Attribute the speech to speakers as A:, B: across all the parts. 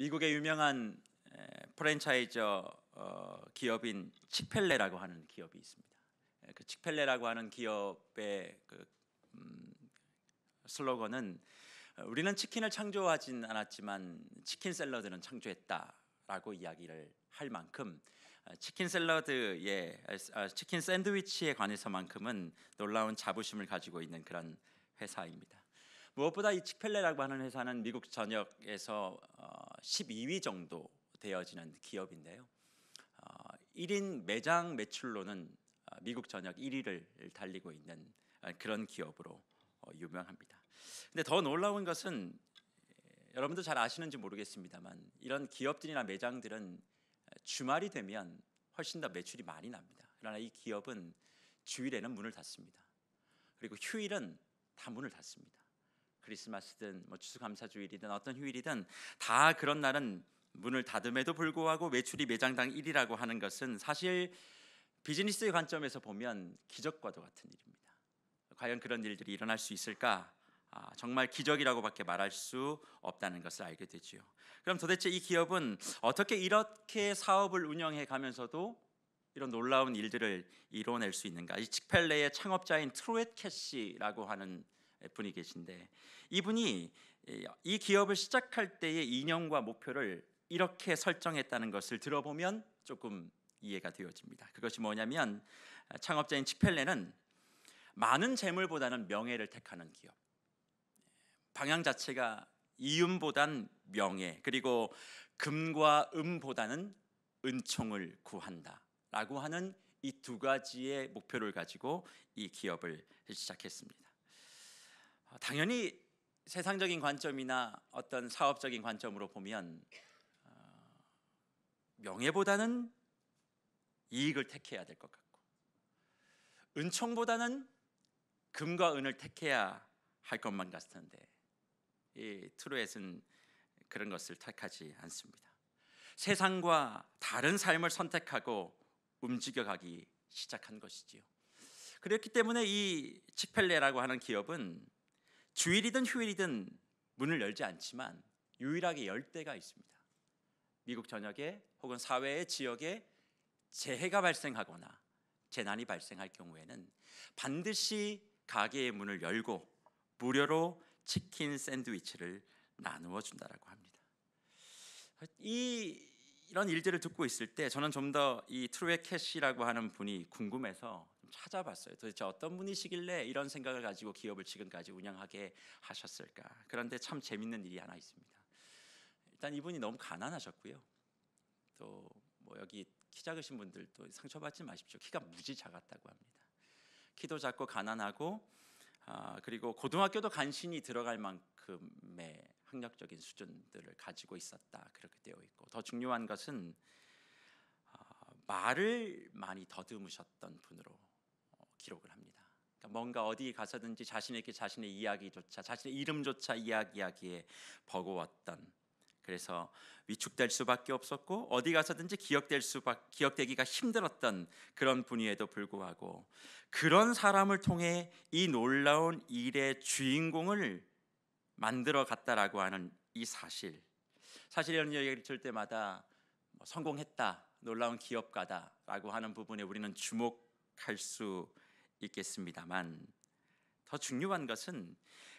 A: 미국의 유명한 프랜차이저 어, 기업인 치펠레라고 하는 기업이 있습니다. 그 치펠레라고 하는 기업의 그 음, 슬로건은 어, 우리는 치킨을 창조하진 않았지만 치킨 샐러드는 창조했다라고 이야기를 할 만큼 어, 치킨 샐러드의 치킨 샌드위치에 관해서만큼은 놀라운 자부심을 가지고 있는 그런 회사입니다. 무엇보다 이 치펠레라고 하는 회사는 미국 전역에서 12위 어, 정도 되어지는 기업인데요. 1인 어, 매장 매출로는 어, 미국 전역 1위를 달리고 있는 그런 기업으로 유명합니다. 근데 더 놀라운 것은 여러분도 잘 아시는지 모르겠습니다만 이런 기업들이나 매장들은 주말이 되면 훨씬 더 매출이 많이 납니다. 그러나 이 기업은 주일에는 문을 닫습니다. 그리고 휴일은 다 문을 닫습니다. 크리스마스든 뭐 추수감사주일이든 어떤 휴일이든 다 그런 날은 문을 닫음에도 불구하고 매출이 매장당 1이라고 하는 것은 사실 비즈니스의 관점에서 보면 기적과도 같은 일입니다. 과연 그런 일들이 일어날 수 있을까? 아, 정말 기적이라고밖에 말할 수 없다는 것을 알게 되지요. 그럼 도대체 이 기업은 어떻게 이렇게 사업을 운영해 가면서도 이런 놀라운 일들을 이뤄낼 수 있는가? 이 치펠레의 창업자인 트로엣 캐시라고 하는 분이 계신데 이분이 이 기업을 시작할 때의 인형과 목표를 이렇게 설정했다는 것을 들어보면 조금 이해가 되어집니다. 그것이 뭐냐면 창업자인 치펠레는 많은 재물보다는 명예를 택하는 기업. 방향 자체가 이윤보단 명예, 그리고 금과 음보다는 은총을 구한다라고 하는 이 두 가지의 목표를 가지고 이 기업을 시작했습니다. 아, 당연히 세상적인 관점이나 어떤 사업적인 관점으로 보면 어, 명예보다는 이익을 택해야 될 것 같고 은총보다는 금과 은을 택해야 할 것만 같은데 이 트루엣은 그런 것을 택하지 않습니다. 세상과 다른 삶을 선택하고 움직여가기 시작한 것이지요. 그렇기 때문에 이 치펠레라고 하는 기업은 주일이든 휴일이든 문을 열지 않지만 유일하게 열 때가 있습니다. 미국 전역에 혹은 사회의 지역에 재해가 발생하거나 재난이 발생할 경우에는 반드시 가게의 문을 열고 무료로 치킨 샌드위치를 나누어 준다라고 합니다. 이 이런 일들을 듣고 있을 때 저는 좀 더 이 트루에 캐시라고 하는 분이 궁금해서 찾아봤어요. 도대체 어떤 분이시길래 이런 생각을 가지고 기업을 지금까지 운영하게 하셨을까? 그런데 참 재밌는 일이 하나 있습니다. 일단 이분이 너무 가난하셨고요. 또 뭐 여기 키 작으신 분들도 상처받지 마십시오. 키가 무지 작았다고 합니다. 키도 작고 가난하고 아, 그리고 고등학교도 간신히 들어갈 만큼의 학력적인 수준들을 가지고 있었다 그렇게 되어 있고 더 중요한 것은 아, 말을 많이 더듬으셨던 분으로 기록을 합니다. 그러니까 뭔가 어디 가서든지 자신에게 자신의 이야기조차 자신의 이름조차 이야기하기에 버거웠던 그래서 위축될 수밖에 없었고 어디 가서든지 기억될 수밖 기억되기가 힘들었던 그런 분위에도 불구하고 그런 사람을 통해 이 놀라운 일의 주인공을 만들어 갔다라고 하는 이 사실 사실 이런 이기를들을 때마다 뭐 성공했다 놀라운 기업가다라고 하는 부분에 우리는 주목할 수 있겠습니다만 더 중요한 것은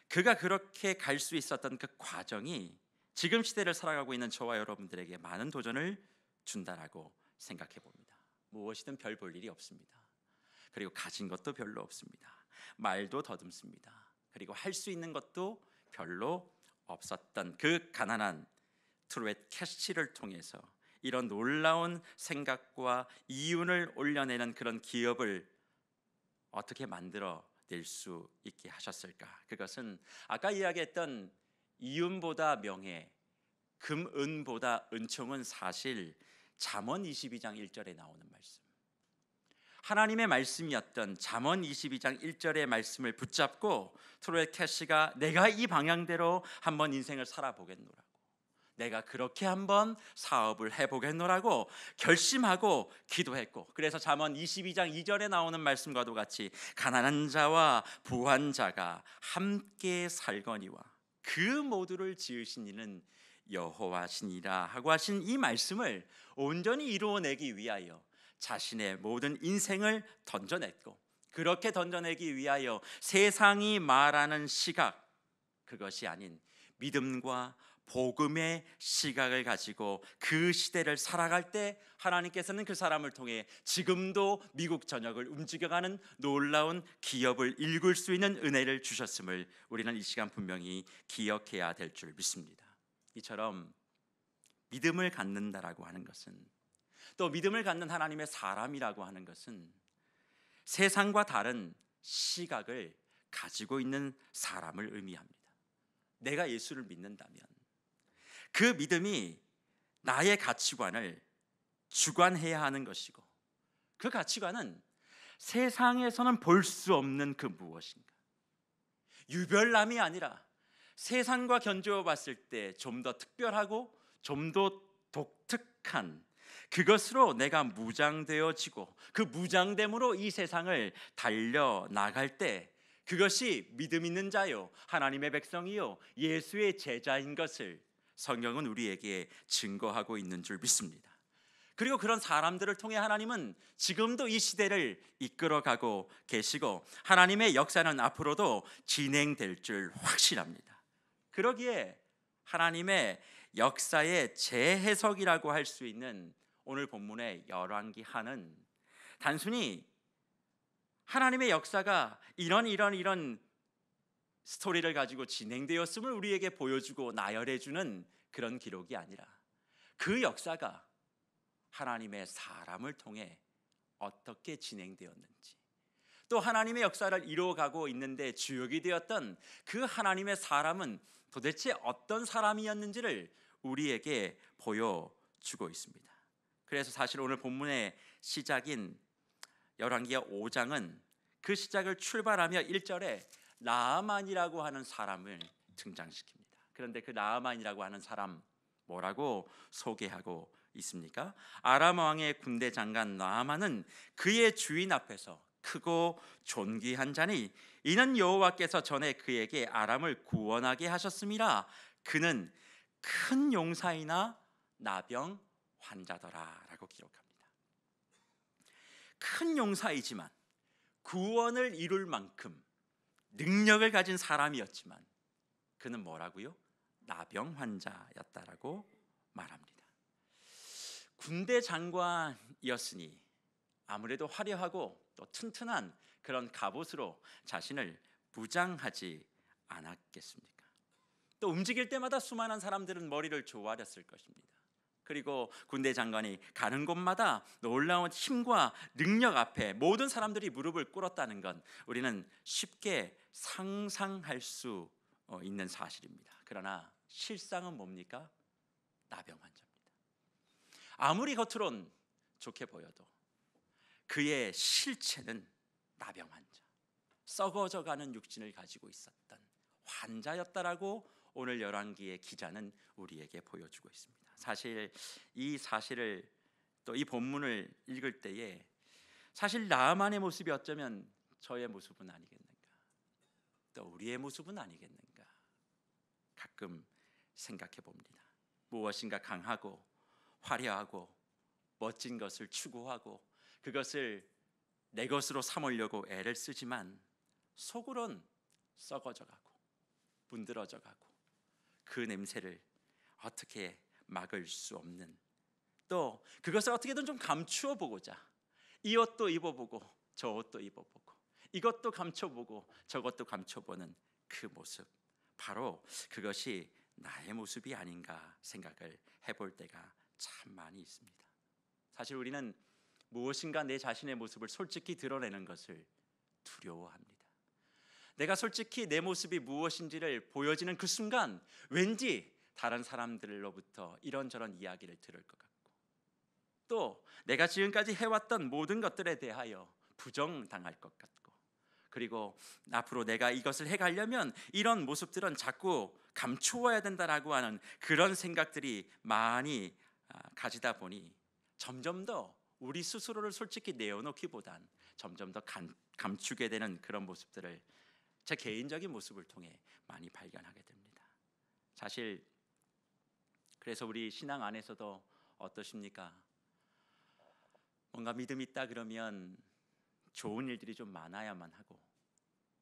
A: 그가 그렇게 갈 수 있었던 그 과정이 지금 시대를 살아가고 있는 저와 여러분들에게 많은 도전을 준다라고 생각해 봅니다. 무엇이든 별 볼 일이 없습니다. 그리고 가진 것도 별로 없습니다. 말도 더듬습니다. 그리고 할 수 있는 것도 별로 없었던 그 가난한 트루엣 캐시를 통해서 이런 놀라운 생각과 이윤을 올려내는 그런 기업을 어떻게 만들어 낼수 있게 하셨을까? 그것은 아까 이야기했던 이윤보다 명예, 금은보다 은총은 사실 잠언 22장 1절에 나오는 말씀. 하나님의 말씀이었던 잠언 22장 1절의 말씀을 붙잡고 트로의 캐시가 내가 이 방향대로 한번 인생을 살아보겠노라. 내가 그렇게 한번 사업을 해보겠노라고 결심하고 기도했고 그래서 잠언 22장 2절에 나오는 말씀과도 같이 가난한 자와 부한 자가 함께 살거니와 그 모두를 지으신 이는 여호와신이라 하고 하신 이 말씀을 온전히 이루어내기 위하여 자신의 모든 인생을 던져냈고 그렇게 던져내기 위하여 세상이 말하는 시각 그것이 아닌 믿음과 복음의 시각을 가지고 그 시대를 살아갈 때 하나님께서는 그 사람을 통해 지금도 미국 전역을 움직여가는 놀라운 기업을 읽을 수 있는 은혜를 주셨음을 우리는 이 시간 분명히 기억해야 될 줄 믿습니다. 이처럼 믿음을 갖는다라고 하는 것은 또 믿음을 갖는 하나님의 사람이라고 하는 것은 세상과 다른 시각을 가지고 있는 사람을 의미합니다. 내가 예수를 믿는다면 그 믿음이 나의 가치관을 주관해야 하는 것이고 그 가치관은 세상에서는 볼 수 없는 그 무엇인가 유별남이 아니라 세상과 견주어 봤을 때 좀 더 특별하고 좀 더 독특한 그것으로 내가 무장되어지고 그 무장됨으로 이 세상을 달려 나갈 때 그것이 믿음 있는 자요 하나님의 백성이요 예수의 제자인 것을 성경은 우리에게 증거하고 있는 줄 믿습니다. 그리고 그런 사람들을 통해 하나님은 지금도 이 시대를 이끌어가고 계시고 하나님의 역사는 앞으로도 진행될 줄 확실합니다. 그러기에 하나님의 역사의 재해석이라고 할 수 있는 오늘 본문의 열왕기 하는 단순히 하나님의 역사가 이런 이런 이런 스토리를 가지고 진행되었음을 우리에게 보여주고 나열해주는 그런 기록이 아니라 그 역사가 하나님의 사람을 통해 어떻게 진행되었는지 또 하나님의 역사를 이루어가고 있는데 주역이 되었던 그 하나님의 사람은 도대체 어떤 사람이었는지를 우리에게 보여주고 있습니다. 그래서 사실 오늘 본문의 시작인 열왕기하 5장은 그 시작을 출발하며 1절에 나아만이라고 하는 사람을 등장시킵니다. 그런데 그 나아만이라고 하는 사람 뭐라고 소개하고 있습니까? 아람 왕의 군대 장관 나아만은 그의 주인 앞에서 크고 존귀한 자니 이는 여호와께서 전에 그에게 아람을 구원하게 하셨음이라 그는 큰 용사이나 나병 환자더라라고 기록합니다. 큰 용사이지만 구원을 이룰 만큼 능력을 가진 사람이었지만 그는 뭐라고요? 나병 환자였다라고 말합니다. 군대 장관이었으니 아무래도 화려하고 또 튼튼한 그런 갑옷으로 자신을 무장하지 않았겠습니까? 또 움직일 때마다 수많은 사람들은 머리를 조아렸을 것입니다. 그리고 군대 장관이 가는 곳마다 놀라운 힘과 능력 앞에 모든 사람들이 무릎을 꿇었다는 건 우리는 쉽게 상상할 수 어, 있는 사실입니다. 그러나 실상은 뭡니까? 나병 환자입니다. 아무리 겉으론 좋게 보여도 그의 실체는 나병 환자, 썩어져가는 육신을 가지고 있었던 환자였다라고 오늘 열왕기의 기자는 우리에게 보여주고 있습니다. 사실 이 사실을 또 이 본문을 읽을 때에 사실 나만의 모습이 어쩌면 저의 모습은 아니겠는가 또 우리의 모습은 아니겠는가 가끔 생각해 봅니다 무엇인가 강하고 화려하고 멋진 것을 추구하고 그것을 내 것으로 삼으려고 애를 쓰지만 속으론 썩어져 가고 문드러져 가고 그 냄새를 어떻게 막을 수 없는 또 그것을 어떻게든 좀 감추어 보고자 이 옷도 입어보고 저 옷도 입어보고 이것도 감춰보고 저것도 감춰보는 그 모습 바로 그것이 나의 모습이 아닌가 생각을 해볼 때가 참 많이 있습니다. 사실 우리는 무엇인가 내 자신의 모습을 솔직히 드러내는 것을 두려워합니다. 내가 솔직히 내 모습이 무엇인지를 보여지는 그 순간 왠지 다른 사람들로부터 이런저런 이야기를 들을 것 같고 또 내가 지금까지 해왔던 모든 것들에 대하여 부정당할 것 같고 그리고 앞으로 내가 이것을 해가려면 이런 모습들은 자꾸 감추어야 된다라고 하는 그런 생각들이 많이 아, 가지다 보니 점점 더 우리 스스로를 솔직히 내어놓기보단 점점 더 감추게 되는 그런 모습들을 제 개인적인 모습을 통해 많이 발견하게 됩니다. 사실 그래서 우리 신앙 안에서도 어떠십니까? 뭔가 믿음 있다 그러면 좋은 일들이 좀 많아야만 하고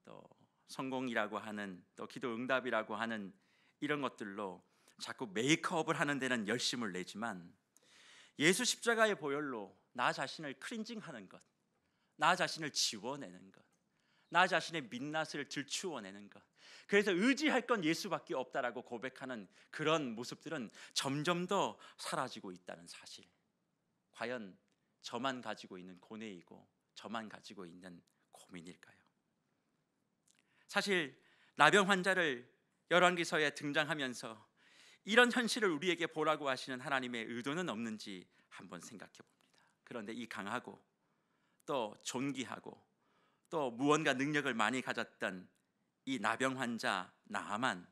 A: 또 성공이라고 하는 또 기도 응답이라고 하는 이런 것들로 자꾸 메이크업을 하는 데는 열심을 내지만 예수 십자가의 보혈로 나 자신을 크린징하는 것, 나 자신을 지워내는 것, 나 자신의 민낯을 들추어내는 것. 그래서 의지할 건 예수밖에 없다라고 고백하는 그런 모습들은 점점 더 사라지고 있다는 사실. 과연 저만 가지고 있는 고뇌이고 저만 가지고 있는 고민일까요? 사실 나병 환자를 열왕기서에 등장하면서 이런 현실을 우리에게 보라고 하시는 하나님의 의도는 없는지 한번 생각해 봅니다. 그런데 이 강하고 또 존귀하고 또 무언가 능력을 많이 가졌던 이 나병 환자 나만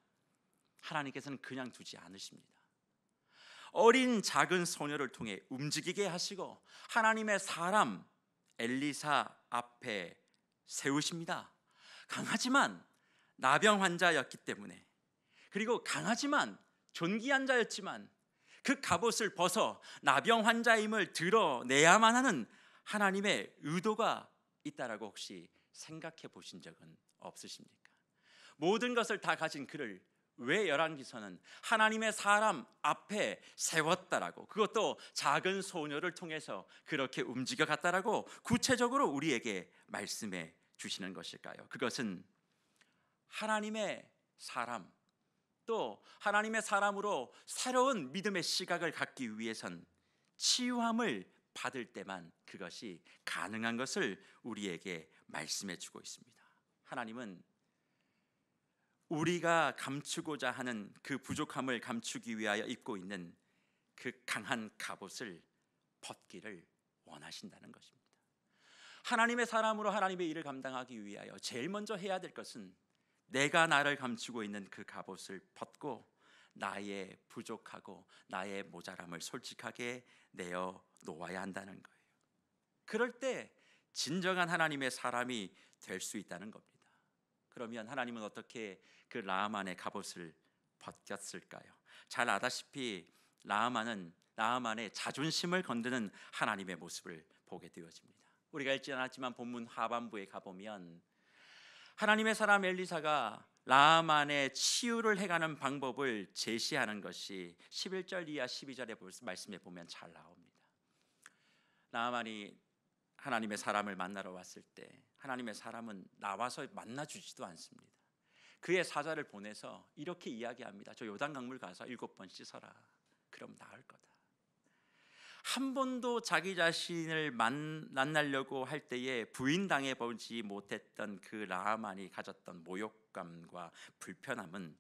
A: 하나님께서는 그냥 두지 않으십니다. 어린 작은 소녀를 통해 움직이게 하시고 하나님의 사람 엘리사 앞에 세우십니다. 강하지만 나병 환자였기 때문에 그리고 강하지만 존귀한 자였지만 그 갑옷을 벗어 나병 환자임을 드러내야만 하는 하나님의 의도가 있다라고 혹시 생각해 보신 적은 없으십니까? 모든 것을 다 가진 그를 왜 열왕기서는 하나님의 사람 앞에 세웠다라고 그것도 작은 소녀를 통해서 그렇게 움직여 갔다라고 구체적으로 우리에게 말씀해 주시는 것일까요? 그것은 하나님의 사람 또 하나님의 사람으로 새로운 믿음의 시각을 갖기 위해선 치유함을 받을 때만 그것이 가능한 것을 우리에게 말씀해 주고 있습니다. 하나님은 우리가 감추고자 하는 그 부족함을 감추기 위하여 입고 있는 그 강한 갑옷을 벗기를 원하신다는 것입니다. 하나님의 사람으로 하나님의 일을 감당하기 위하여 제일 먼저 해야 될 것은 내가 나를 감추고 있는 그 갑옷을 벗고 나의 부족하고 나의 모자람을 솔직하게 내어 놓아야 한다는 거예요. 그럴 때 진정한 하나님의 사람이 될 수 있다는 겁니다. 그러면 하나님은 어떻게 그라만의 갑옷을 벗겼을까요? 잘 아다시피 라만은라만의 자존심을 건드는 하나님의 모습을 보게 되어집니다. 우리가 읽지 않았지만 본문 하반부에 가보면 하나님의 사람 엘리사가 라만의 치유를 해가는 방법을 제시하는 것이 11절 이하 12절의 말씀에 보면 잘 나옵니다. 라만이 하나님의 사람을 만나러 왔을 때 하나님의 사람은 나와서 만나주지도 않습니다. 그의 사자를 보내서 이렇게 이야기합니다. 저 요단 강물 가서 일곱 번 씻어라. 그럼 나을 거다. 한 번도 자기 자신을 만나려고 할 때에 부인당해 보지 못했던 그 라만이 가졌던 모욕 만족감과 불편함은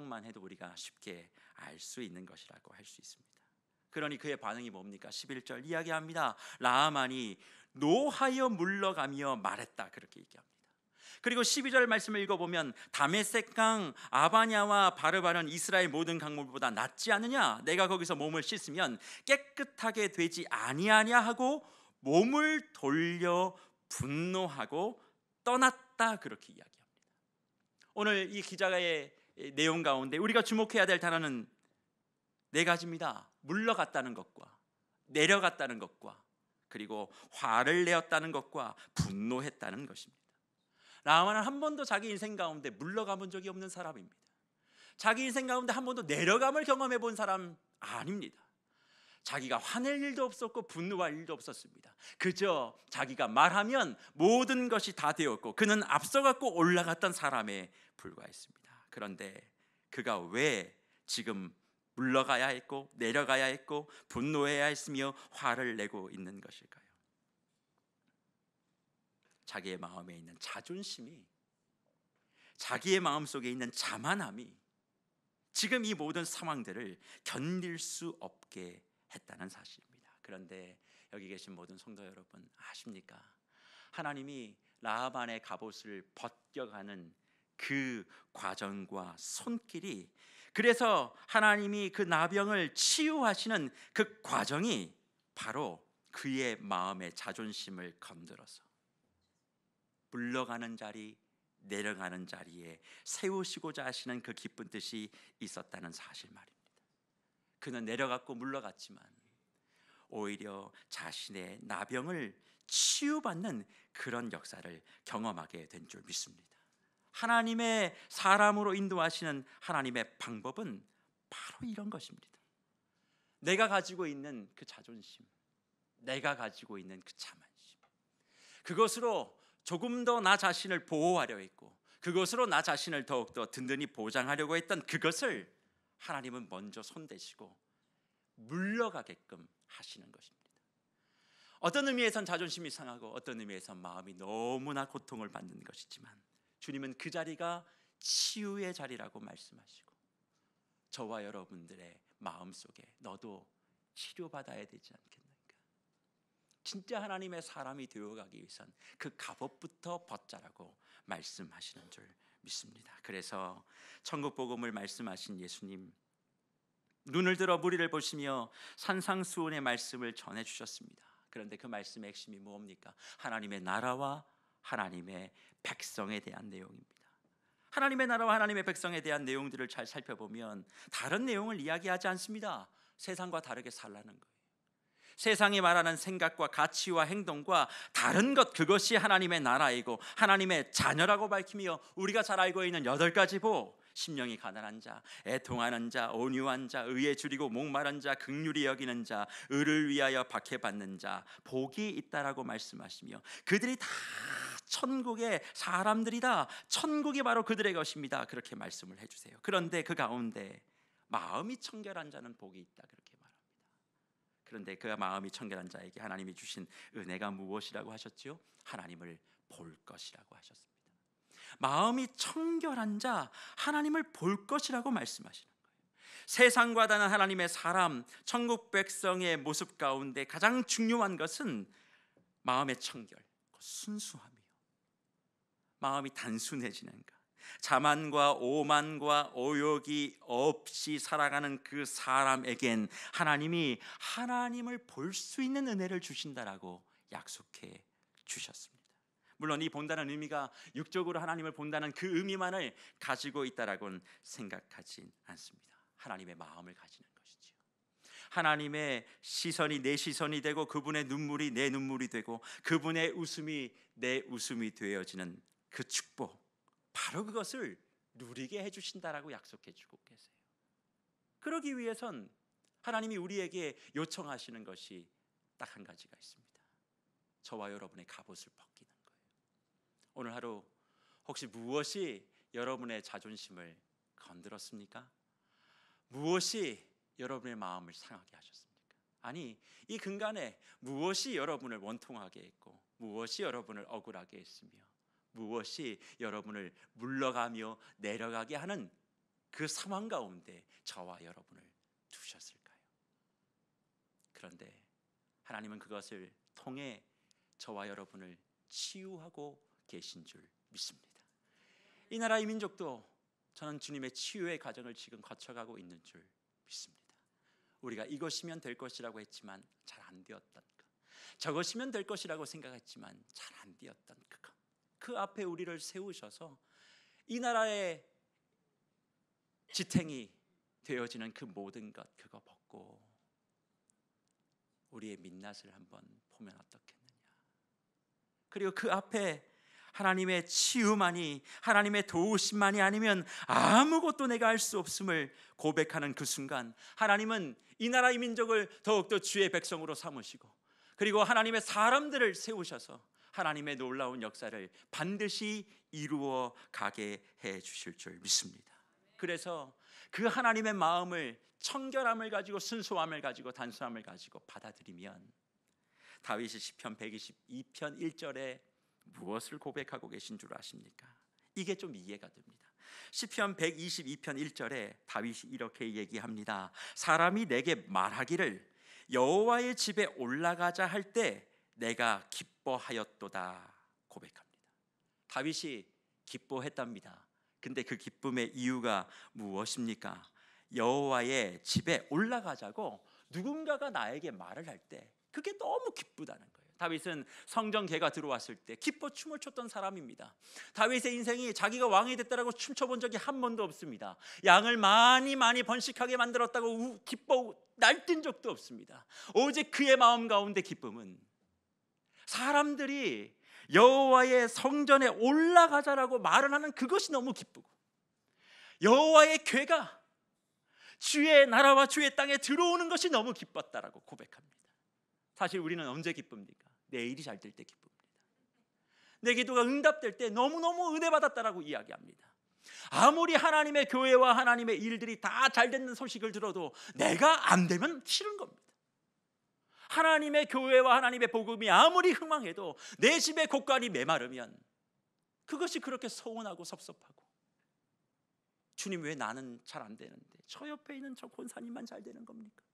A: 상상만 해도 우리가 쉽게 알 수 있는 것이라고 할 수 있습니다. 그러니 그의 반응이 뭡니까? 11절 이야기합니다. 라만이 노하여 물러가며 말했다. 그렇게 얘기합니다. 그리고 12절 말씀을 읽어보면 다메섹강 아바냐와 바르바는 이스라엘 모든 강물보다 낫지 않느냐? 내가 거기서 몸을 씻으면 깨끗하게 되지 아니하냐 하고 몸을 돌려 분노하고 떠났다 그렇게 이야기. 오늘 이 기자의 가 내용 가운데 우리가 주목해야 될 단어는 네 가지입니다. 물러갔다는 것과 내려갔다는 것과 그리고 화를 내었다는 것과 분노했다는 것입니다. 라마는 한 번도 자기 인생 가운데 물러가 본 적이 없는 사람입니다. 자기 인생 가운데 한 번도 내려감을 경험해 본 사람 아닙니다. 자기가 화낼 일도 없었고 분노할 일도 없었습니다. 그저 자기가 말하면 모든 것이 다 되었고 그는 앞서갔고 올라갔던 사람에 불과했습니다. 그런데 그가 왜 지금 물러가야 했고 내려가야 했고 분노해야 했으며 화를 내고 있는 것일까요? 자기의 마음에 있는 자존심이 자기의 마음 속에 있는 자만함이 지금 이 모든 상황들을 견딜 수 없게 했다는 사실입니다. 그런데 여기 계신 모든 성도 여러분 아십니까? 하나님이 라합안의 갑옷을 벗겨가는 그 과정과 손길이 그래서 하나님이 그 나병을 치유하시는 그 과정이 바로 그의 마음의 자존심을 건드려서 물러가는 자리 내려가는 자리에 세우시고자 하시는 그 기쁜 뜻이 있었다는 사실 말입니다. 그는 내려갔고 물러갔지만 오히려 자신의 나병을 치유받는 그런 역사를 경험하게 된 줄 믿습니다. 하나님의 사람으로 인도하시는 하나님의 방법은 바로 이런 것입니다. 내가 가지고 있는 그 자존심, 내가 가지고 있는 그 자만심. 그것으로 조금 더 나 자신을 보호하려 했고, 그것으로 나 자신을 더욱더 든든히 보장하려고 했던 그것을 하나님은 먼저 손대시고 물러가게끔 하시는 것입니다. 어떤 의미에선 자존심이 상하고 어떤 의미에선 마음이 너무나 고통을 받는 것이지만 주님은 그 자리가 치유의 자리라고 말씀하시고 저와 여러분들의 마음 속에 너도 치료받아야 되지 않겠는가? 진짜 하나님의 사람이 되어가기 위해선 그 갑옷부터 벗자라고 말씀하시는 줄 믿습니다. 그래서 천국 복음을 말씀하신 예수님 눈을 들어 무리를 보시며 산상수훈의 말씀을 전해 주셨습니다. 그런데 그 말씀의 핵심이 무엇입니까? 하나님의 나라와 하나님의 백성에 대한 내용입니다. 하나님의 나라와 하나님의 백성에 대한 내용들을 잘 살펴보면 다른 내용을 이야기하지 않습니다. 세상과 다르게 살라는 것. 세상이 말하는 생각과 가치와 행동과 다른 것 그것이 하나님의 나라이고 하나님의 자녀라고 밝히며 우리가 잘 알고 있는 여덟 가지 보 심령이 가난한 자, 애통하는 자, 온유한 자, 의에 줄이고 목마른 자, 극률이 여기는 자, 의를 위하여 박해받는 자, 복이 있다라고 말씀하시며 그들이 다 천국의 사람들이다. 천국이 바로 그들의 것입니다. 그렇게 말씀을 해주세요. 그런데 그 가운데 마음이 청결한 자는 복이 있다. 그렇게. 그런데 그가 마음이 청결한 자에게 하나님이 주신 은혜가 무엇이라고 하셨지요? 하나님을 볼 것이라고 하셨습니다. 마음이 청결한 자 하나님을 볼 것이라고 말씀하시는 거예요. 세상과 다른 하나님의 사람, 천국 백성의 모습 가운데 가장 중요한 것은 마음의 청결, 그 순수함이요. 마음이 단순해지는가. 자만과 오만과 오욕이 없이 살아가는 그 사람에겐 하나님이 하나님을 볼 수 있는 은혜를 주신다라고 약속해 주셨습니다. 물론 이 본다는 의미가 육적으로 하나님을 본다는 그 의미만을 가지고 있다라고는 생각하진 않습니다. 하나님의 마음을 가지는 것이지요. 하나님의 시선이 내 시선이 되고 그분의 눈물이 내 눈물이 되고 그분의 웃음이 내 웃음이 되어지는 그 축복 바로 그것을 누리게 해주신다라고 약속해 주고 계세요. 그러기 위해선 하나님이 우리에게 요청하시는 것이 딱 한 가지가 있습니다. 저와 여러분의 갑옷을 벗기는 거예요. 오늘 하루 혹시 무엇이 여러분의 자존심을 건드렸습니까? 무엇이 여러분의 마음을 상하게 하셨습니까? 아니, 이 근간에 무엇이 여러분을 원통하게 했고, 무엇이 여러분을 억울하게 했으며, 무엇이 여러분을 물러가며 내려가게 하는 그 상황 가운데 저와 여러분을 두셨을까요? 그런데 하나님은 그것을 통해 저와 여러분을 치유하고 계신 줄 믿습니다. 이 나라 이 민족도 저는 주님의 치유의 과정을 지금 거쳐가고 있는 줄 믿습니다. 우리가 이것이면 될 것이라고 했지만 잘 안 되었던 것, 저것이면 될 것이라고 생각했지만 잘 안 되었던 것그 앞에 우리를 세우셔서 이 나라의 지탱이 되어지는 그 모든 것 그거 벗고 우리의 민낯을 한번 보면 어떻겠느냐. 그리고 그 앞에 하나님의 치유만이 하나님의 도우심만이 아니면 아무것도 내가 할 수 없음을 고백하는 그 순간 하나님은 이 나라의 민족을 더욱더 주의 백성으로 삼으시고 그리고 하나님의 사람들을 세우셔서 하나님의 놀라운 역사를 반드시 이루어 가게 해 주실 줄 믿습니다. 그래서 그 하나님의 마음을 청결함을 가지고 순수함을 가지고 단순함을 가지고 받아들이면 다윗이 시편 122편 1절에 무엇을 고백하고 계신 줄 아십니까? 이게 좀 이해가 됩니다. 시편 122편 1절에 다윗이 이렇게 얘기합니다. 사람이 내게 말하기를 여호와의 집에 올라가자 할 때 내가 기 기뻐하였도다 고백합니다. 다윗이 기뻐했답니다. 근데 그 기쁨의 이유가 무엇입니까? 여호와의 집에 올라가자고 누군가가 나에게 말을 할때 그게 너무 기쁘다는 거예요. 다윗은 성전개가 들어왔을 때 기뻐 춤을 췄던 사람입니다. 다윗의 인생이 자기가 왕이 됐다라고 춤춰본 적이 한 번도 없습니다. 양을 많이 많이 번식하게 만들었다고 우, 기뻐 날뛴 적도 없습니다. 오직 그의 마음 가운데 기쁨은 사람들이 여호와의 성전에 올라가자라고 말을 하는 그것이 너무 기쁘고 여호와의 괴가 주의 나라와 주의 땅에 들어오는 것이 너무 기뻤다라고 고백합니다. 사실 우리는 언제 기쁩니까? 내일이 잘 될 때 기쁩니다. 내 기도가 응답될 때 너무너무 은혜 받았다라고 이야기합니다. 아무리 하나님의 교회와 하나님의 일들이 다 잘 되는 소식을 들어도 내가 안 되면 싫은 겁니다. 하나님의 교회와 하나님의 복음이 아무리 흥망해도 내 집의 곳간이 메마르면 그것이 그렇게 서운하고 섭섭하고 주님 왜 나는 잘 안 되는데 저 옆에 있는 저 권사님만 잘 되는 겁니까?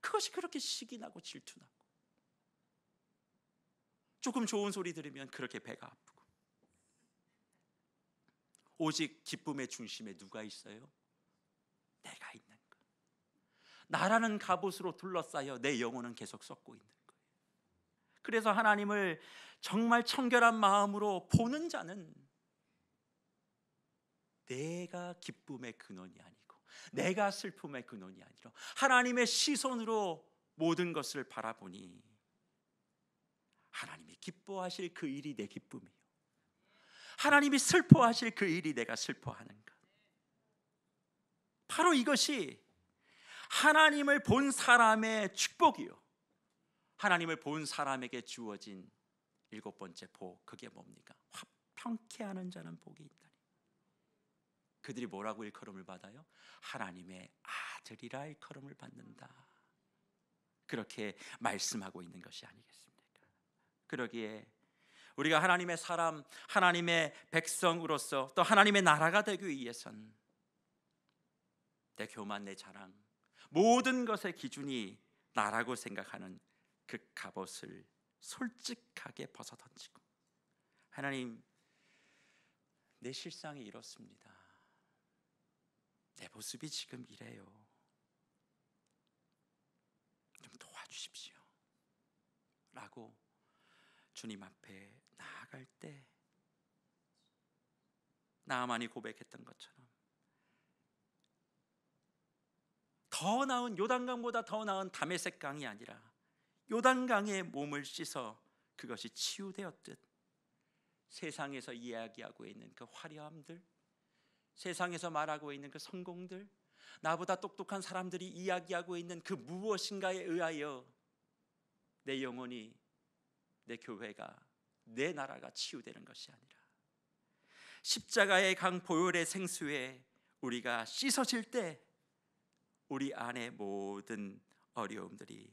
A: 그것이 그렇게 시기 나고 질투 나고 조금 좋은 소리 들으면 그렇게 배가 아프고 오직 기쁨의 중심에 누가 있어요? 내가 있나? 나라는 갑옷으로 둘러싸여 내 영혼은 계속 썩고 있는 거예요. 그래서 하나님을 정말 청결한 마음으로 보는 자는 내가 기쁨의 근원이 아니고 내가 슬픔의 근원이 아니라 하나님의 시선으로 모든 것을 바라보니 하나님이 기뻐하실 그 일이 내 기쁨이요. 하나님이 슬퍼하실 그 일이 내가 슬퍼하는가. 바로 이것이 하나님을 본 사람의 축복이요. 하나님을 본 사람에게 주어진 일곱 번째 복 그게 뭡니까? 화평케 하는 자는 복이 있다니. 그들이 뭐라고 일컬음을 받아요? 하나님의 아들이라 일컬음을 받는다. 그렇게 말씀하고 있는 것이 아니겠습니까? 그러기에 우리가 하나님의 사람, 하나님의 백성으로서 또 하나님의 나라가 되기 위해선 내 교만, 내 자랑, 모든 것의 기준이 나라고 생각하는 그 갑옷을 솔직하게 벗어 던지고 하나님 내 실상이 이렇습니다. 내 모습이 지금 이래요. 좀 도와주십시오. 라고 주님 앞에 나아갈 때 나만이 고백했던 것처럼 더 나은 요단강보다 더 나은 담에색 강이 아니라 요단강에 몸을 씻어 그것이 치유되었듯 세상에서 이야기하고 있는 그 화려함들 세상에서 말하고 있는 그 성공들 나보다 똑똑한 사람들이 이야기하고 있는 그 무엇인가에 의하여 내 영혼이 내 교회가 내 나라가 치유되는 것이 아니라 십자가의 강 보혈의 생수에 우리가 씻어질 때 우리 안에 모든 어려움들이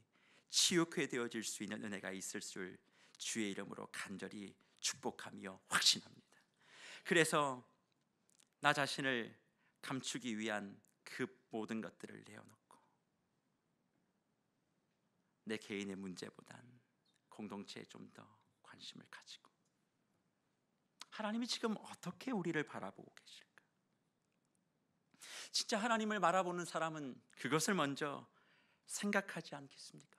A: 치유케 되어질 수 있는 은혜가 있을 줄 주의 이름으로 간절히 축복하며 확신합니다. 그래서 나 자신을 감추기 위한 그 모든 것들을 내어놓고 내 개인의 문제보단 공동체에 좀 더 관심을 가지고 하나님이 지금 어떻게 우리를 바라보고 계실까? 진짜 하나님을 바라보는 사람은 그것을 먼저 생각하지 않겠습니까?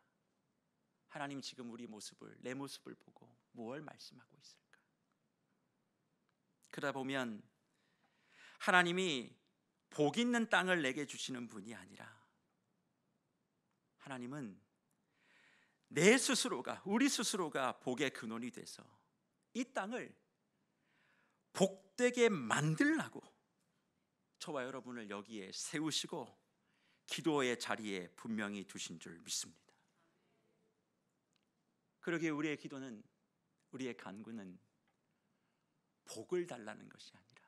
A: 하나님 지금 우리 모습을 내 모습을 보고 무엇 말씀하고 있을까? 그러다 보면 하나님이 복 있는 땅을 내게 주시는 분이 아니라 하나님은 내 스스로가 우리 스스로가 복의 근원이 돼서 이 땅을 복되게 만들라고 저와 여러분을 여기에 세우시고 기도의 자리에 분명히 두신 줄 믿습니다. 그러기에 우리의 기도는 우리의 간구는 복을 달라는 것이 아니라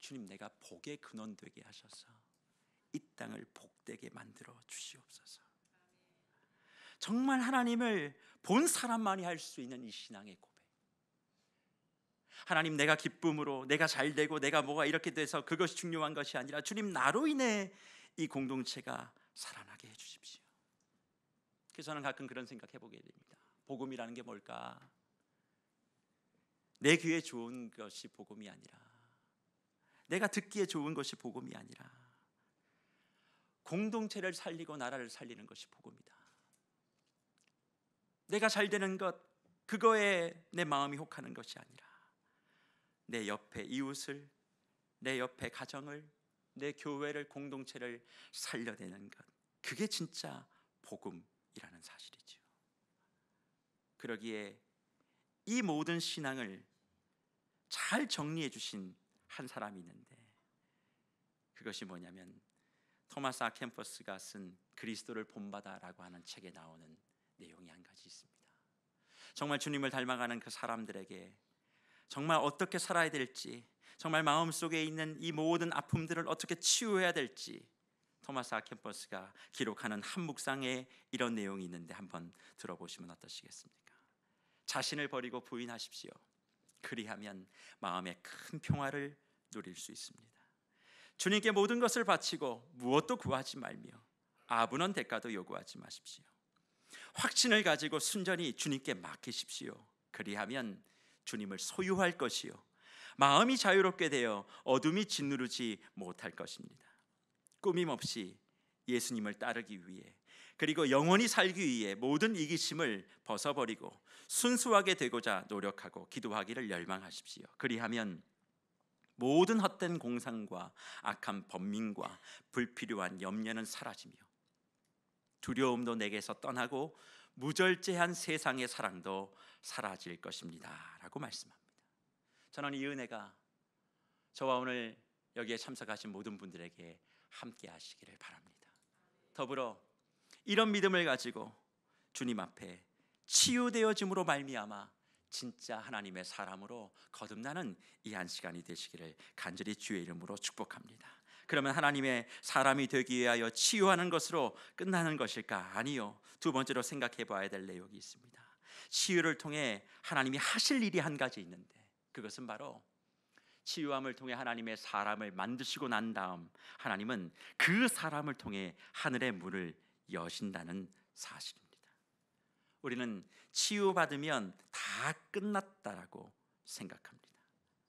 A: 주님 내가 복의 근원 되게 하셔서 이 땅을 복되게 만들어 주시옵소서. 정말 하나님을 본 사람만이 할 수 있는 이 신앙의 고백. 하나님 내가 기쁨으로 내가 잘 되고 내가 뭐가 이렇게 돼서 그것이 중요한 것이 아니라 주님 나로 인해 이 공동체가 살아나게 해 주십시오. 그래서 저는 가끔 그런 생각해 보게 됩니다. 복음이라는 게 뭘까? 내 귀에 좋은 것이 복음이 아니라 내가 듣기에 좋은 것이 복음이 아니라 공동체를 살리고 나라를 살리는 것이 복음이다. 내가 잘 되는 것 그거에 내 마음이 혹하는 것이 아니라 내 옆에 이웃을, 내 옆에 가정을, 내 교회를, 공동체를 살려내는 것. 그게 진짜 복음이라는 사실이죠 그러기에 이 모든 신앙을 잘 정리해 주신 한 사람이 있는데 그것이 뭐냐면 토마스 아캠퍼스가 쓴 그리스도를 본받아라고 하는 책에 나오는 내용이 한 가지 있습니다. 정말 주님을 닮아가는 그 사람들에게 정말 어떻게 살아야 될지, 정말 마음속에 있는 이 모든 아픔들을 어떻게 치유해야 될지 토마스 아켄버스가 기록하는 한 묵상에 이런 내용이 있는데 한번 들어보시면 어떠시겠습니까? 자신을 버리고 부인하십시오. 그리하면 마음의 큰 평화를 누릴 수 있습니다. 주님께 모든 것을 바치고 무엇도 구하지 말며 아분한 대가도 요구하지 마십시오. 확신을 가지고 순전히 주님께 맡기십시오. 그리하면 주님을 소유할 것이요 마음이 자유롭게 되어 어둠이 짓누르지 못할 것입니다. 꾸밈없이 예수님을 따르기 위해 그리고 영원히 살기 위해 모든 이기심을 벗어버리고 순수하게 되고자 노력하고 기도하기를 열망하십시오. 그리하면 모든 헛된 공상과 악한 범민과 불필요한 염려는 사라지며 두려움도 내게서 떠나고 무절제한 세상의 사랑도 사라질 것입니다. 라고 말씀합니다. 저는 이 은혜가 저와 오늘 여기에 참석하신 모든 분들에게 함께 하시기를 바랍니다. 더불어 이런 믿음을 가지고 주님 앞에 치유되어짐으로 말미암아 진짜 하나님의 사람으로 거듭나는 이 한 시간이 되시기를 간절히 주의 이름으로 축복합니다. 그러면 하나님의 사람이 되기 위하여 치유하는 것으로 끝나는 것일까? 아니요. 두 번째로 생각해 봐야 될 내용이 있습니다. 치유를 통해 하나님이 하실 일이 한 가지 있는데 그것은 바로 치유함을 통해 하나님의 사람을 만드시고 난 다음 하나님은 그 사람을 통해 하늘의 문을 여신다는 사실입니다. 우리는 치유받으면 다 끝났다라고 생각합니다.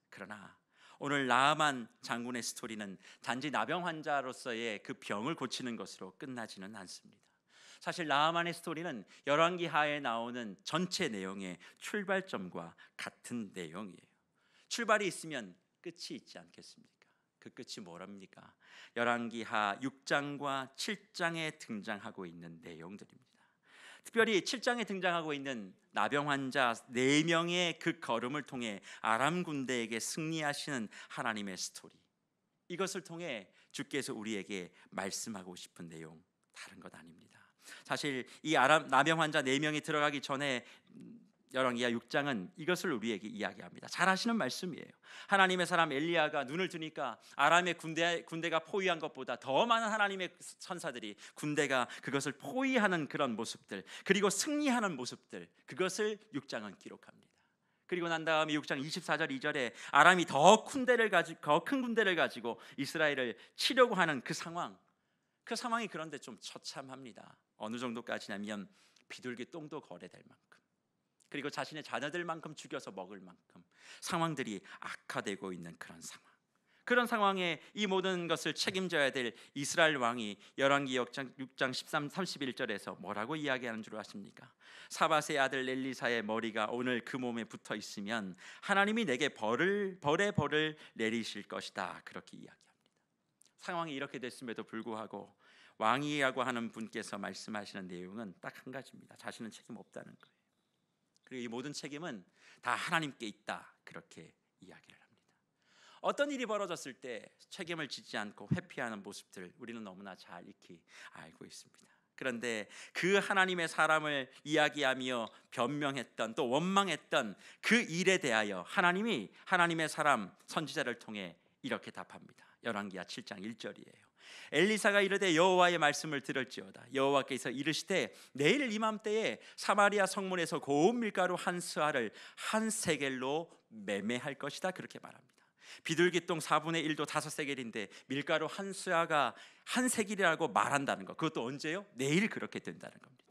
A: 그러나 오늘 나만 장군의 스토리는 단지 나병 환자로서의 그 병을 고치는 것으로 끝나지는 않습니다. 사실 나아만의 스토리는 열왕기 하에 나오는 전체 내용의 출발점과 같은 내용이에요. 출발이 있으면 끝이 있지 않겠습니까? 그 끝이 뭐랍니까? 열왕기 하 6장과 7장에 등장하고 있는 내용들입니다. 특별히 7장에 등장하고 있는 나병 환자 4명의 그 걸음을 통해 아람 군대에게 승리하시는 하나님의 스토리. 이것을 통해 주께서 우리에게 말씀하고 싶은 내용 다른 것 아닙니다. 사실 이 아람 남병 환자 네 명이 들어가기 전에 열왕기하 6장은 이것을 우리에게 이야기합니다. 잘 아시는 말씀이에요. 하나님의 사람 엘리야가 눈을 드니까 아람의 군대 군대가 포위한 것보다 더 많은 하나님의 선사들이 군대가 그것을 포위하는 그런 모습들 그리고 승리하는 모습들 그것을 6장은 기록합니다. 그리고 난 다음에 6장 24절 2절에 아람이 더 군대를 가지고 더큰 군대를 가지고 이스라엘을 치려고 하는 그 상황 그 상황이 그런데 좀 처참합니다. 어느 정도까지냐면 비둘기 똥도 거래될 만큼 그리고 자신의 자녀들만큼 죽여서 먹을 만큼 상황들이 악화되고 있는 그런 상황. 그런 상황에 이 모든 것을 책임져야 될 이스라엘 왕이 열왕기 역장 6장 13, 31절에서 뭐라고 이야기하는 줄 아십니까? 사바세 아들 엘리사의 머리가 오늘 그 몸에 붙어 있으면 하나님이 내게 벌을 벌의 벌을 내리실 것이다. 그렇게 이야기합니다. 상황이 이렇게 됐음에도 불구하고 왕이라고 하는 분께서 말씀하시는 내용은 딱 한 가지입니다. 자신은 책임 없다는 거예요. 그리고 이 모든 책임은 다 하나님께 있다. 그렇게 이야기를 합니다. 어떤 일이 벌어졌을 때 책임을 지지 않고 회피하는 모습들 우리는 너무나 잘 익히 알고 있습니다. 그런데 그 하나님의 사람을 이야기하며 변명했던 또 원망했던 그 일에 대하여 하나님이 하나님의 사람 선지자를 통해 이렇게 답합니다. 열왕기하 7장 1절이에요. 엘리사가 이르되 여호와의 말씀을 들을지어다 여호와께서 이르시되 내일 이맘때에 사마리아 성문에서 고운 밀가루 한 스아를 한 세겔로 매매할 것이다 그렇게 말합니다 비둘기똥 4분의 1도 5세겔인데 밀가루 한 스아가 한 세겔이라고 말한다는 것 그것도 언제요? 내일 그렇게 된다는 겁니다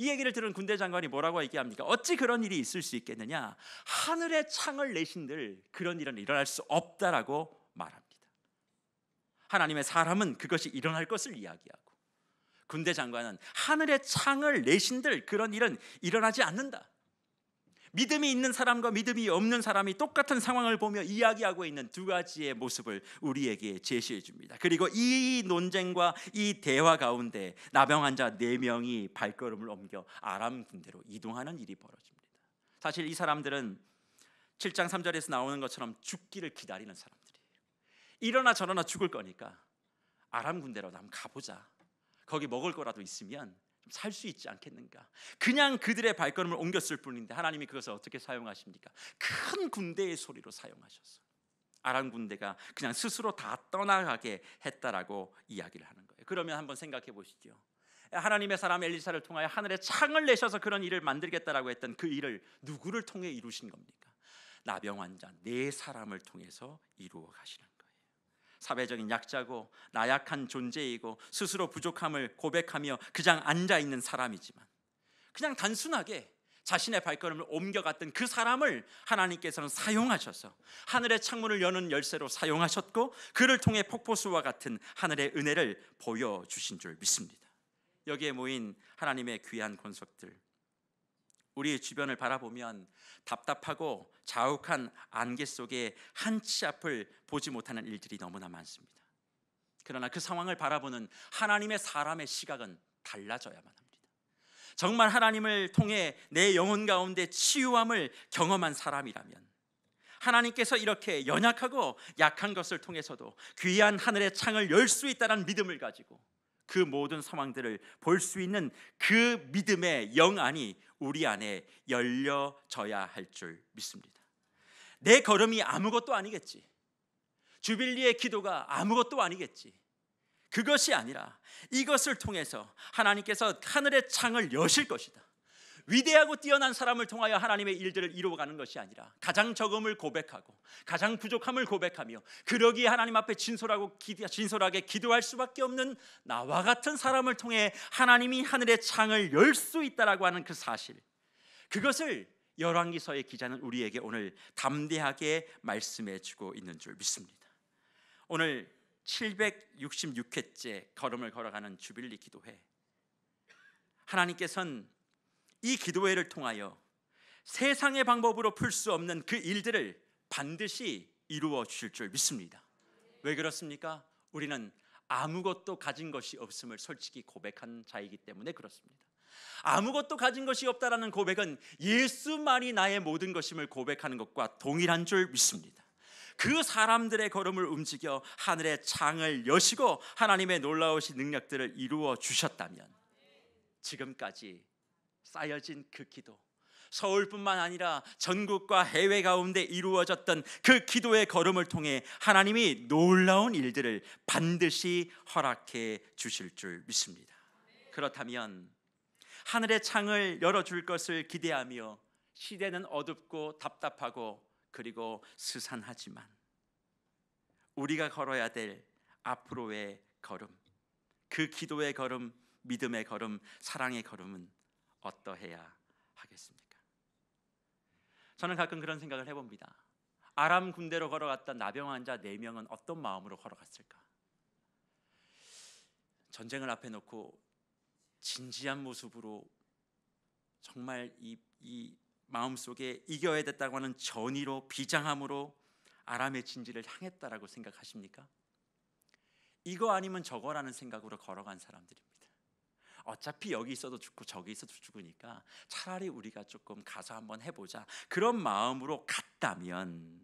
A: 이 얘기를 들은 군대 장관이 뭐라고 얘기합니까? 어찌 그런 일이 있을 수 있겠느냐 하늘의 창을 내신들 그런 일은 일어날 수 없다라고 말합니다 하나님의 사람은 그것이 일어날 것을 이야기하고 군대 장관은 하늘의 창을 내신들 그런 일은 일어나지 않는다. 믿음이 있는 사람과 믿음이 없는 사람이 똑같은 상황을 보며 이야기하고 있는 두 가지의 모습을 우리에게 제시해 줍니다. 그리고 이 논쟁과 이 대화 가운데 나병 환자 네 명이 발걸음을 옮겨 아람 군대로 이동하는 일이 벌어집니다. 사실 이 사람들은 7장 3절에서 나오는 것처럼 죽기를 기다리는 사람들. 일어나 저러나 죽을 거니까 아람 군대로도 가보자. 거기 먹을 거라도 있으면 좀 살 수 있지 않겠는가. 그냥 그들의 발걸음을 옮겼을 뿐인데 하나님이 그것을 어떻게 사용하십니까? 큰 군대의 소리로 사용하셨어. 아람 군대가 그냥 스스로 다 떠나가게 했다라고 이야기를 하는 거예요. 그러면 한번 생각해 보시죠. 하나님의 사람 엘리사를 통하여 하늘에 창을 내셔서 그런 일을 만들겠다라고 했던 그 일을 누구를 통해 이루신 겁니까? 나병 환자 네 사람을 통해서 이루어 가시는 거예요. 사회적인 약자고 나약한 존재이고 스스로 부족함을 고백하며 그냥 앉아 있는 사람이지만 그냥 단순하게 자신의 발걸음을 옮겨갔던 그 사람을 하나님께서는 사용하셔서 하늘의 창문을 여는 열쇠로 사용하셨고 그를 통해 폭포수와 같은 하늘의 은혜를 보여주신 줄 믿습니다. 여기에 모인 하나님의 귀한 권석들 우리의 주변을 바라보면 답답하고 자욱한 안개 속에 한 치 앞을 보지 못하는 일들이 너무나 많습니다. 그러나 그 상황을 바라보는 하나님의 사람의 시각은 달라져야만 합니다. 정말 하나님을 통해 내 영혼 가운데 치유함을 경험한 사람이라면 하나님께서 이렇게 연약하고 약한 것을 통해서도 귀한 하늘의 창을 열 수 있다는 믿음을 가지고 그 모든 상황들을 볼 수 있는 그 믿음의 영안이 우리 안에 열려져야 할 줄 믿습니다. 내 걸음이 아무것도 아니겠지. 주빌리의 기도가 아무것도 아니겠지. 그것이 아니라 이것을 통해서 하나님께서 하늘의 창을 여실 것이다. 위대하고 뛰어난 사람을 통하여 하나님의 일들을 이루어가는 것이 아니라 가장 적음을 고백하고 가장 부족함을 고백하며 그러기에 하나님 앞에 진솔하고 기대, 진솔하게 기도할 수밖에 없는 나와 같은 사람을 통해 하나님이 하늘의 창을 열 수 있다라고 하는 그 사실 그것을 열왕기서의 기자는 우리에게 오늘 담대하게 말씀해 주고 있는 줄 믿습니다. 오늘 766회째 걸음을 걸어가는 주빌리 기도회 하나님께서는 이 기도회를 통하여 세상의 방법으로 풀 수 없는 그 일들을 반드시 이루어 주실 줄 믿습니다. 왜 그렇습니까? 우리는 아무것도 가진 것이 없음을 솔직히 고백한 자이기 때문에 그렇습니다. 아무것도 가진 것이 없다라는 고백은 예수만이 나의 모든 것임을 고백하는 것과 동일한 줄 믿습니다. 그 사람들의 걸음을 움직여 하늘의 창을 여시고 하나님의 놀라우신 능력들을 이루어 주셨다면 지금까지 쌓여진 그 기도 서울뿐만 아니라 전국과 해외 가운데 이루어졌던 그 기도의 걸음을 통해 하나님이 놀라운 일들을 반드시 허락해 주실 줄 믿습니다. 그렇다면 하늘의 창을 열어 줄 것을 기대하며 시대는 어둡고 답답하고 그리고 스산하지만 우리가 걸어야 될 앞으로의 걸음 그 기도의 걸음 믿음의 걸음 사랑의 걸음은 어떠해야 하겠습니까? 저는 가끔 그런 생각을 해봅니다. 아람 군대로 걸어갔던 나병 환자 4명은 어떤 마음으로 걸어갔을까? 전쟁을 앞에 놓고 진지한 모습으로 정말 이, 이 마음속에 이겨야 됐다고 하는 전의로 비장함으로 아람의 진지를 향했다라고 생각하십니까? 이거 아니면 저거라는 생각으로 걸어간 사람들입니다. 어차피 여기 있어도 죽고 저기 있어도 죽으니까 차라리 우리가 조금 가서 한번 해보자. 그런 마음으로 갔다면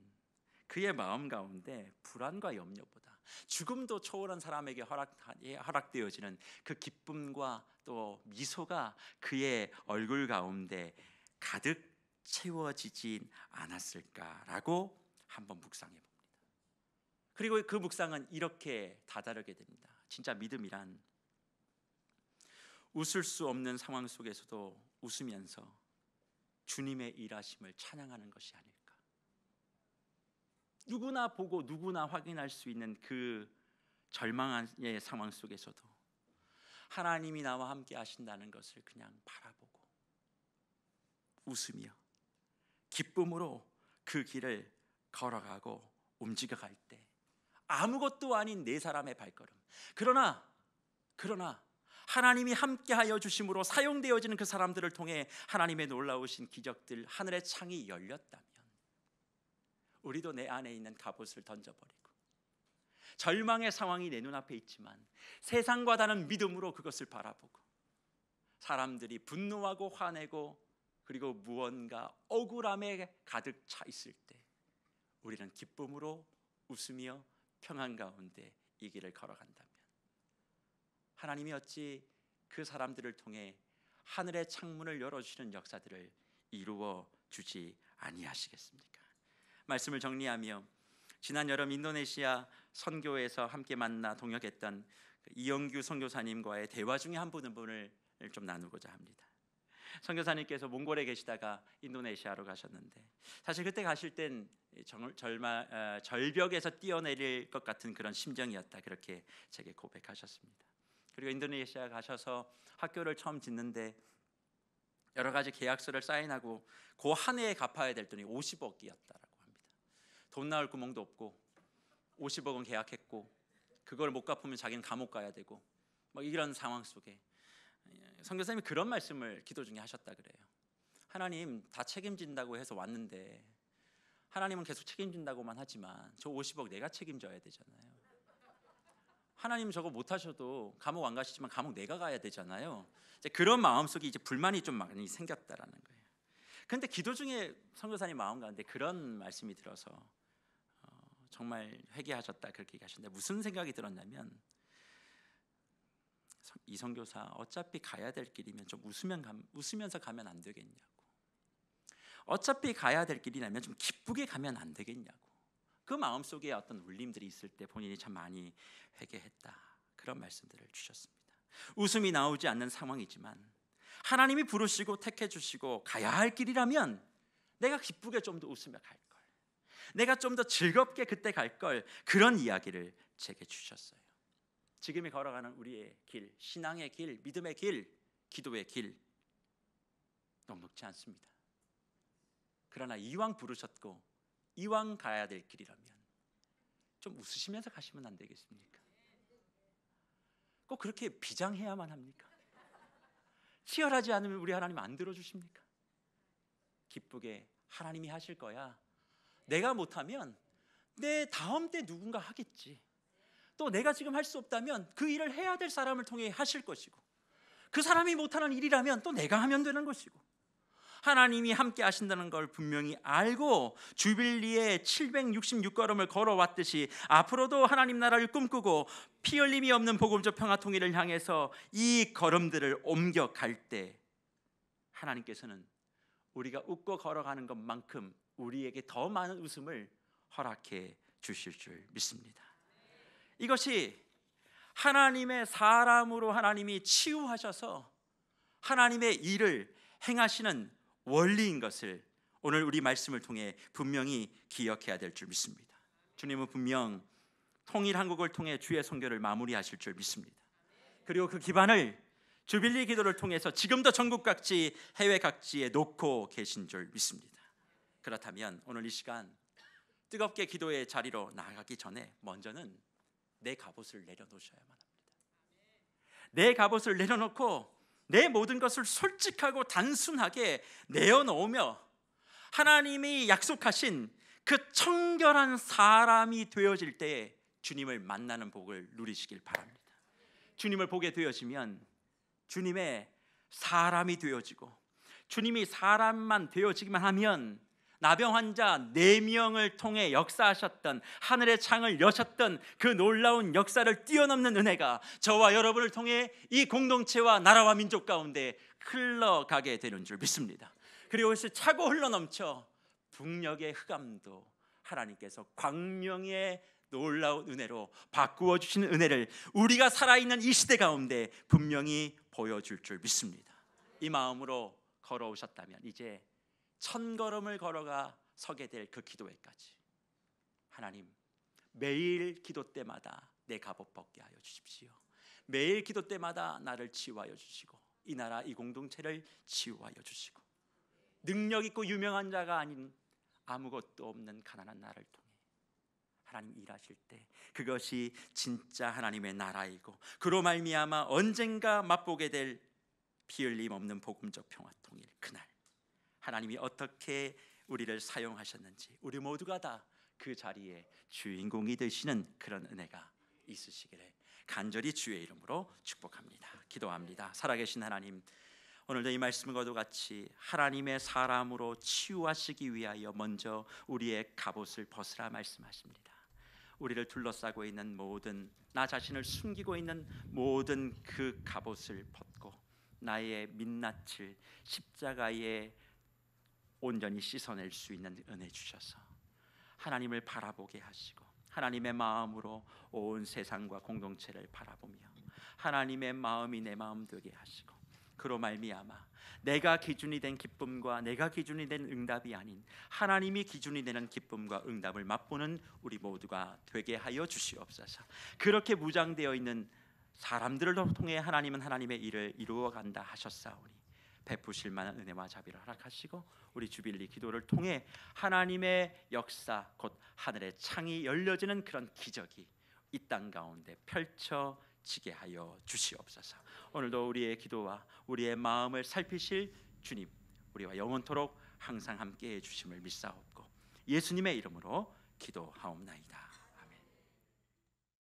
A: 그의 마음 가운데 불안과 염려보다 죽음도 초월한 사람에게 허락, 예, 허락되어지는 그 기쁨과 또 미소가 그의 얼굴 가운데 가득 채워지진 않았을까라고 한번 묵상해 봅니다. 그리고 그 묵상은 이렇게 다다르게 됩니다. 진짜 믿음이란 웃을 수 없는 상황 속에서도 웃으면서 주님의 일하심을 찬양하는 것이 아닐까. 누구나 보고 누구나 확인할 수 있는 그 절망의 예, 상황 속에서도 하나님이 나와 함께 하신다는 것을 그냥 바라보고 웃으며 기쁨으로 그 길을 걸어가고 움직여갈 때 아무것도 아닌 네 사람의 발걸음. 그러나, 그러나 하나님이 함께하여 주심으로 사용되어지는 그 사람들을 통해 하나님의 놀라우신 기적들 하늘의 창이 열렸다면 우리도 내 안에 있는 갑옷을 던져버리고 절망의 상황이 내 눈앞에 있지만 세상과 다른 믿음으로 그것을 바라보고 사람들이 분노하고 화내고 그리고 무언가 억울함에 가득 차 있을 때 우리는 기쁨으로 웃으며 평안 가운데 이 길을 걸어간다. 하나님이 어찌 그 사람들을 통해 하늘의 창문을 열어주시는 역사들을 이루어 주지 아니하시겠습니까? 말씀을 정리하며 지난 여름 인도네시아 선교에서 함께 만나 동역했던 그 이영규 선교사님과의 대화 중에 한 부분을 좀 나누고자 합니다. 선교사님께서 몽골에 계시다가 인도네시아로 가셨는데 사실 그때 가실 땐 절, 절마, 어, 절벽에서 뛰어내릴 것 같은 그런 심정이었다 그렇게 제게 고백하셨습니다. 그리고 인도네시아 가셔서 학교를 처음 짓는데 여러 가지 계약서를 사인하고 그 한 해에 갚아야 될 돈이 50억이었다라고 합니다. 돈 나올 구멍도 없고 50억은 계약했고 그걸 못 갚으면 자기는 감옥 가야 되고 막 이런 상황 속에 성교사님이 그런 말씀을 기도 중에 하셨다 그래요. 하나님 다 책임진다고 해서 왔는데 하나님은 계속 책임진다고만 하지만 저 50억 내가 책임져야 되잖아요. 하나님 저거 못 하셔도 감옥 안 가시지만 감옥 내가 가야 되잖아요. 이제 그런 마음속에 이제 불만이 좀 많이 생겼다라는 거예요. 근데 기도 중에 선교사님 마음 가운데 그런 말씀이 들어서 어, 정말 회개하셨다 그렇게 하셨는데 무슨 생각이 들었냐면 이 선교사 어차피 가야 될 길이면 좀 웃으면 가, 웃으면서 가면 안 되겠냐고. 어차피 가야 될 길이라면 좀 기쁘게 가면 안 되겠냐고. 그 마음속에 어떤 울림들이 있을 때 본인이 참 많이 회개했다 그런 말씀들을 주셨습니다 웃음이 나오지 않는 상황이지만 하나님이 부르시고 택해 주시고 가야 할 길이라면 내가 기쁘게 좀 더 웃으며 갈 걸. 내가 좀 더 즐겁게 그때 갈 걸. 그런 이야기를 제게 주셨어요. 지금이 걸어가는 우리의 길, 신앙의 길, 믿음의 길, 기도의 길 녹록지 않습니다. 그러나 이왕 부르셨고 이왕 가야 될 길이라면 좀 웃으시면서 가시면 안 되겠습니까? 꼭 그렇게 비장해야만 합니까? 치열하지 않으면 우리 하나님 안 들어주십니까? 기쁘게 하나님이 하실 거야. 내가 못하면 내 다음 때 누군가 하겠지. 또 내가 지금 할 수 없다면 그 일을 해야 될 사람을 통해 하실 것이고 그 사람이 못하는 일이라면 또 내가 하면 되는 것이고 하나님이 함께 하신다는 걸 분명히 알고 주빌리에 766걸음을 걸어왔듯이 앞으로도 하나님 나라를 꿈꾸고 피 흘림이 없는 복음적 평화 통일을 향해서 이 걸음들을 옮겨갈 때 하나님께서는 우리가 웃고 걸어가는 것만큼 우리에게 더 많은 웃음을 허락해 주실 줄 믿습니다. 이것이 하나님의 사람으로 하나님이 치유하셔서 하나님의 일을 행하시는 원리인 것을 오늘 우리 말씀을 통해 분명히 기억해야 될 줄 믿습니다. 주님은 분명 통일 한국을 통해 주의 선교를 마무리하실 줄 믿습니다. 그리고 그 기반을 주빌리 기도를 통해서 지금도 전국 각지 해외 각지에 놓고 계신 줄 믿습니다. 그렇다면 오늘 이 시간 뜨겁게 기도의 자리로 나아가기 전에 먼저는 내 갑옷을 내려놓으셔야만 합니다. 내 갑옷을 내려놓고 내 모든 것을 솔직하고 단순하게 내어놓으며 하나님이 약속하신 그 청결한 사람이 되어질 때에 주님을 만나는 복을 누리시길 바랍니다. 주님을 보게 되어지면 주님의 사람이 되어지고 주님이 사람만 되어지기만 하면 나병 환자 4명을 통해 역사하셨던 하늘의 창을 여셨던 그 놀라운 역사를 뛰어넘는 은혜가 저와 여러분을 통해 이 공동체와 나라와 민족 가운데 흘러가게 되는 줄 믿습니다. 그리고 이것이 차고 흘러넘쳐 북녘의 흑암도 하나님께서 광명의 놀라운 은혜로 바꾸어 주시는 은혜를 우리가 살아있는 이 시대 가운데 분명히 보여줄 줄 믿습니다. 이 마음으로 걸어오셨다면 이제 천 걸음을 걸어가 서게 될 그 기도회까지 하나님 매일 기도 때마다 내 갑옷 벗게 하여 주십시오. 매일 기도 때마다 나를 치유하여 주시고 이 나라 이 공동체를 치유하여 주시고 능력 있고 유명한 자가 아닌 아무것도 없는 가난한 나를 통해 하나님 일하실 때 그것이 진짜 하나님의 나라이고 그로 말미암아 언젠가 맛보게 될 피흘림 없는 복음적 평화 통일 그날 하나님이 어떻게 우리를 사용하셨는지 우리 모두가 다 그 자리에 주인공이 되시는 그런 은혜가 있으시기를 간절히 주의 이름으로 축복합니다. 기도합니다. 살아계신 하나님 오늘도 이 말씀과도 같이 하나님의 사람으로 치유하시기 위하여 먼저 우리의 갑옷을 벗으라 말씀하십니다. 우리를 둘러싸고 있는 모든 나 자신을 숨기고 있는 모든 그 갑옷을 벗고 나의 민낯을 십자가의 온전히 씻어낼 수 있는 은혜 주셔서 하나님을 바라보게 하시고 하나님의 마음으로 온 세상과 공동체를 바라보며 하나님의 마음이 내 마음 되게 하시고 그로 말미암아 내가 기준이 된 기쁨과 내가 기준이 된 응답이 아닌 하나님이 기준이 되는 기쁨과 응답을 맛보는 우리 모두가 되게 하여 주시옵소서. 그렇게 무장되어 있는 사람들을 통해 하나님은 하나님의 일을 이루어 간다 하셨사오니 베푸실 만한 은혜와 자비를 허락하시고 우리 주빌리 기도를 통해 하나님의 역사 곧 하늘의 창이 열려지는 그런 기적이 이 땅 가운데 펼쳐지게 하여 주시옵소서. 오늘도 우리의 기도와 우리의 마음을 살피실 주님 우리와 영원토록 항상 함께해 주심을 믿사옵고 예수님의 이름으로 기도하옵나이다.